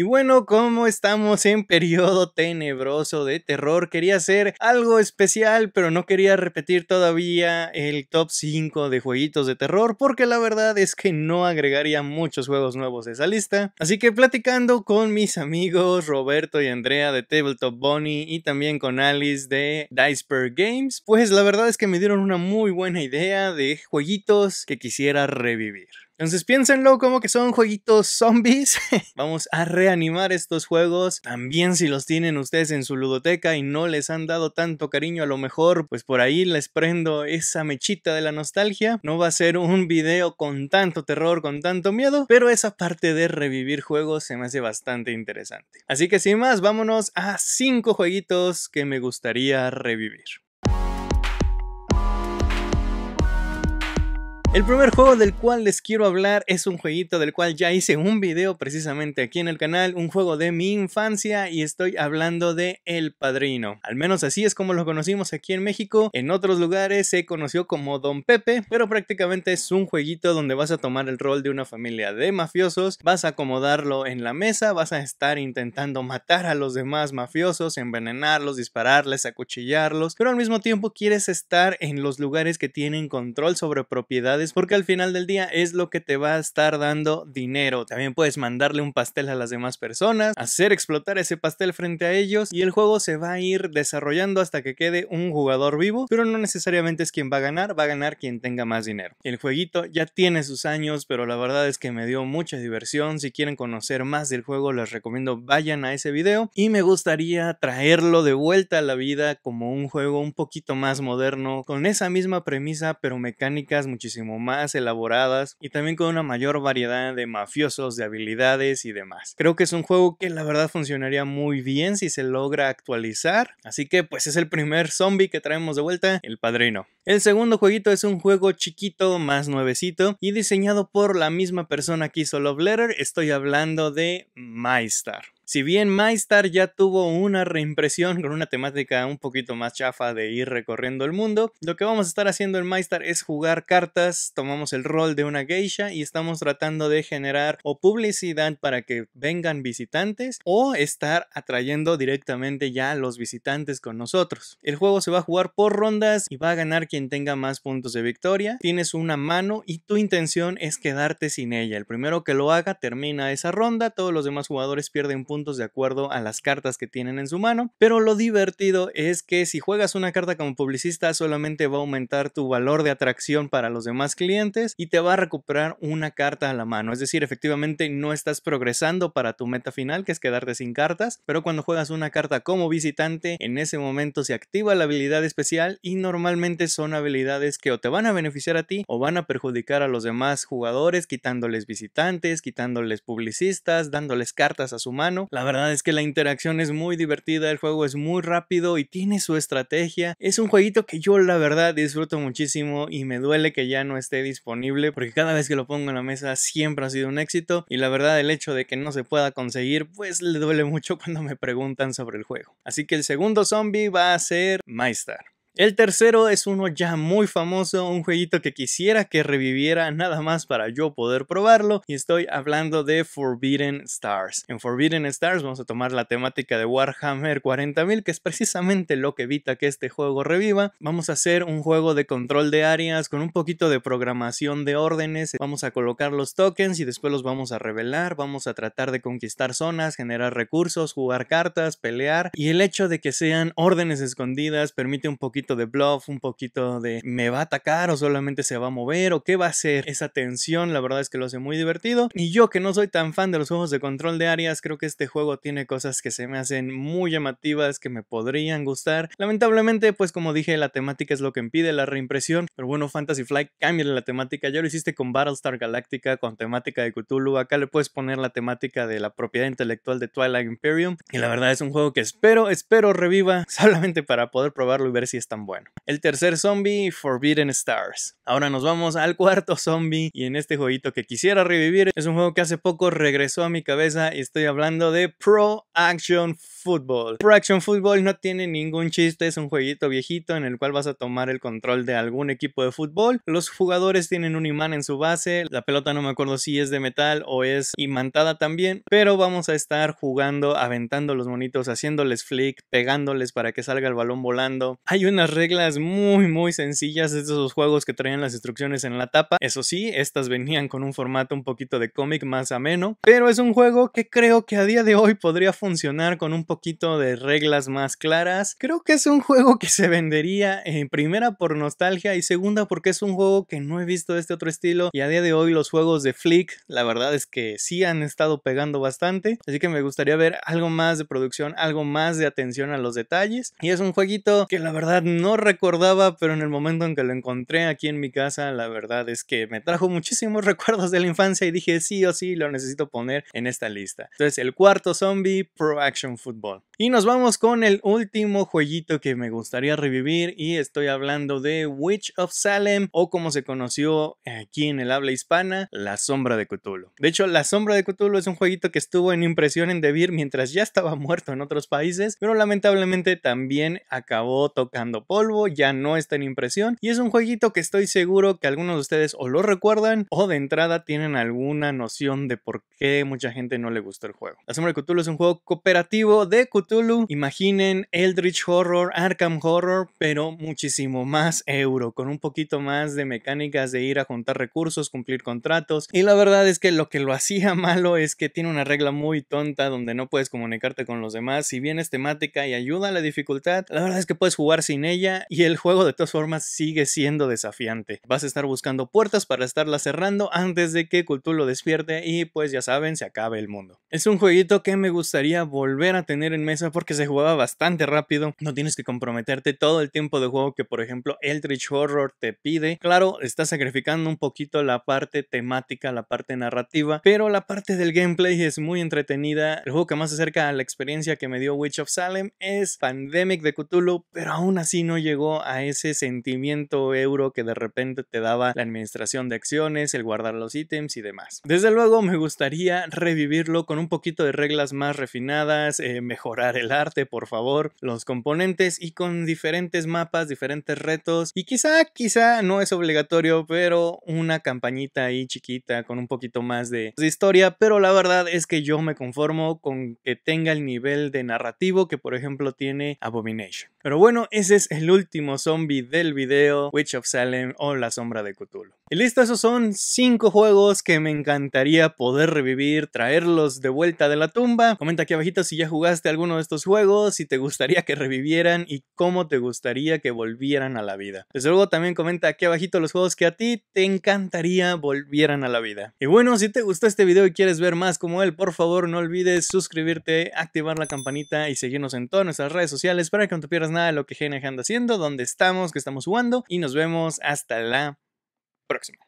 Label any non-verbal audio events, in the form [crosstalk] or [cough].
Y bueno, como estamos en periodo tenebroso de terror, quería hacer algo especial, pero no quería repetir todavía el top 5 de jueguitos de terror, porque la verdad es que no agregaría muchos juegos nuevos a esa lista. Así que platicando con mis amigos Roberto y Andrea de Tabletop Bunny y también con Alice de Diceper Games, pues la verdad es que me dieron una muy buena idea de jueguitos que quisiera revivir. Entonces piénsenlo como que son jueguitos zombies. [laughs] Vamos a reanimar estos juegos. También si los tienen ustedes en su ludoteca y no les han dado tanto cariño, a lo mejor pues por ahí les prendo esa mechita de la nostalgia. No va a ser un video con tanto terror, con tanto miedo, pero esa parte de revivir juegos se me hace bastante interesante. Así que sin más, vámonos a 5 jueguitos que me gustaría revivir. El primer juego del cual les quiero hablar es un jueguito del cual ya hice un video precisamente aquí en el canal, un juego de mi infancia y estoy hablando de El Padrino. Al menos así es como lo conocimos aquí en México, en otros lugares se conoció como Don Pepe, pero prácticamente es un jueguito donde vas a tomar el rol de una familia de mafiosos, vas a acomodarlo en la mesa, vas a estar intentando matar a los demás mafiosos, envenenarlos, dispararles, acuchillarlos, pero al mismo tiempo quieres estar en los lugares que tienen control sobre propiedades porque al final del día es lo que te va a estar dando dinero. También puedes mandarle un pastel a las demás personas, hacer explotar ese pastel frente a ellos y el juego se va a ir desarrollando hasta que quede un jugador vivo, pero no necesariamente es quien va a ganar, va a ganar quien tenga más dinero. El jueguito ya tiene sus años, pero la verdad es que me dio mucha diversión. Si quieren conocer más del juego, les recomiendo vayan a ese video y me gustaría traerlo de vuelta a la vida como un juego un poquito más moderno, con esa misma premisa pero mecánicas muchísimo más elaboradas y también con una mayor variedad de mafiosos, de habilidades y demás. Creo que es un juego que la verdad funcionaría muy bien si se logra actualizar, así que pues es el primer zombie que traemos de vuelta, el padrino. El segundo jueguito es un juego chiquito, más nuevecito y diseñado por la misma persona que hizo Love Letter, estoy hablando de MyStar. Si bien Maestar ya tuvo una reimpresión con una temática un poquito más chafa de ir recorriendo el mundo, lo que vamos a estar haciendo en Maestar es jugar cartas, tomamos el rol de una geisha y estamos tratando de generar o publicidad para que vengan visitantes o estar atrayendo directamente ya a los visitantes con nosotros. El juego se va a jugar por rondas y va a ganar quien tenga más puntos de victoria. Tienes una mano y tu intención es quedarte sin ella. El primero que lo haga termina esa ronda, todos los demás jugadores pierden puntos de acuerdo a las cartas que tienen en su mano, pero lo divertido es que si juegas una carta como publicista solamente va a aumentar tu valor de atracción para los demás clientes y te va a recuperar una carta a la mano, es decir, efectivamente no estás progresando para tu meta final que es quedarte sin cartas, pero cuando juegas una carta como visitante, en ese momento se activa la habilidad especial y normalmente son habilidades que o te van a beneficiar a ti o van a perjudicar a los demás jugadores, quitándoles visitantes, quitándoles publicistas, dándoles cartas a su mano. La verdad es que la interacción es muy divertida, el juego es muy rápido y tiene su estrategia. Es un jueguito que yo la verdad disfruto muchísimo y me duele que ya no esté disponible porque cada vez que lo pongo en la mesa siempre ha sido un éxito y la verdad el hecho de que no se pueda conseguir pues le duele mucho [laughs] cuando me preguntan sobre el juego. Así que el segundo zombie va a ser Maestar. El tercero es uno ya muy famoso, un jueguito que quisiera que reviviera nada más para yo poder probarlo y estoy hablando de Forbidden Stars. En Forbidden Stars vamos a tomar la temática de Warhammer 40.000 que es precisamente lo que evita que este juego reviva. Vamos a hacer un juego de control de áreas con un poquito de programación de órdenes, vamos a colocar los tokens y después los vamos a revelar, vamos a tratar de conquistar zonas, generar recursos, jugar cartas, pelear y el hecho de que sean órdenes escondidas permite un poquito de bluff, un poquito de me va a atacar o solamente se va a mover o qué va a hacer. Esa tensión, la verdad es que lo hace muy divertido. Y yo que no soy tan fan de los juegos de control de áreas, creo que este juego tiene cosas que se me hacen muy llamativas, que me podrían gustar. Lamentablemente, pues como dije, la temática es lo que impide la reimpresión. Pero bueno, Fantasy Flight, cambia la temática. Ya lo hiciste con Battlestar Galactica, con temática de Cthulhu. Acá le puedes poner la temática de la propiedad intelectual de Twilight Imperium. Y la verdad es un juego que espero, espero reviva [laughs] solamente para poder probarlo y ver si está bueno. El tercer zombie, Forbidden Stars. Ahora nos vamos al cuarto zombie y en este jueguito que quisiera revivir es un juego que hace poco regresó a mi cabeza y estoy hablando de Pro Action Football. Pro Action Football no tiene ningún chiste, es un jueguito viejito en el cual vas a tomar el control de algún equipo de fútbol. Los jugadores tienen un imán en su base, la pelota no me acuerdo si es de metal o es imantada también, pero vamos a estar jugando, aventando los monitos, haciéndoles flick, pegándoles para que salga el balón volando. Hay una reglas muy muy sencillas, esos juegos que traían las instrucciones en la tapa. Eso sí, estas venían con un formato un poquito de cómic más ameno, pero es un juego que creo que a día de hoy podría funcionar con un poquito de reglas más claras. Creo que es un juego que se vendería en eh, primera por nostalgia y segunda porque es un juego que no he visto de este otro estilo y a día de hoy los juegos de Flick, la verdad es que sí han estado pegando bastante, así que me gustaría ver algo más de producción, algo más de atención a los detalles y es un jueguito que la verdad no recordaba, pero en el momento en que lo encontré aquí en mi casa, la verdad es que me trajo muchísimos [laughs] recuerdos de la infancia y dije sí o sí lo necesito poner en esta lista. Entonces, el cuarto zombie, Pro Action Football. Y nos vamos con el último jueguito que me gustaría revivir y estoy hablando de Witch of Salem o como se conoció aquí en el habla hispana, La Sombra de Cthulhu. De hecho, La Sombra de Cthulhu es un jueguito que estuvo en impresión en Debir mientras ya estaba [laughs] muerto en otros países, pero lamentablemente también acabó tocando polvo, ya no está en impresión y es un jueguito que estoy seguro que algunos de ustedes o lo recuerdan o de entrada tienen alguna noción de por qué mucha gente no le gustó el juego. La Sombra de Cthulhu es un juego cooperativo de Cthulhu, imaginen Eldritch Horror, Arkham Horror, pero muchísimo más euro, con un poquito más de mecánicas de ir a juntar recursos, cumplir contratos y la verdad es que lo que lo hacía [laughs] malo es que tiene una regla muy tonta donde no puedes comunicarte con los demás, si bien es temática y ayuda a la dificultad, la verdad es que puedes jugar sin ella y el juego de todas formas sigue siendo desafiante. Vas a estar buscando puertas para estarlas cerrando antes de que Cthulhu despierte y pues ya saben, se acabe el mundo. Es un jueguito que me gustaría volver a tener en mesa porque se jugaba bastante rápido, no tienes que comprometerte todo el tiempo de juego que por ejemplo Eldritch Horror te pide. Claro, estás sacrificando un poquito la parte temática, la parte narrativa, pero la parte del gameplay es muy entretenida. El juego que más se acerca a la experiencia que me dio Witch of Salem es Pandemic de Cthulhu, pero aún así no llegó a ese sentimiento euro que de repente te daba la administración de acciones, el guardar los ítems y demás. Desde luego me gustaría revivirlo con un poquito de reglas más refinadas, eh, mejorar el arte por favor, los componentes y con diferentes mapas, diferentes retos y quizá, quizá no es obligatorio, pero una campañita ahí chiquita con un poquito más de, de historia, pero la verdad es que yo me conformo con que tenga el nivel de narrativo que por ejemplo tiene Abomination. Pero bueno, ese es el último zombie del video, Witch of Salem o La Sombra de Cthulhu. Y listo, esos son 5 juegos que me encantaría poder revivir, traerlos de vuelta de la tumba. Comenta aquí abajito si ya jugaste alguno de estos juegos, si te gustaría que revivieran y cómo te gustaría que volvieran a la vida. Desde luego también comenta aquí abajito los juegos que a ti te encantaría volvieran a la vida. Y bueno, si te gustó este video y quieres ver más como él, por favor no olvides suscribirte, activar la campanita y seguirnos en todas nuestras redes sociales para que no te pierdas nada de lo que GNG haciendo, dónde estamos, que estamos jugando y nos vemos hasta la próxima.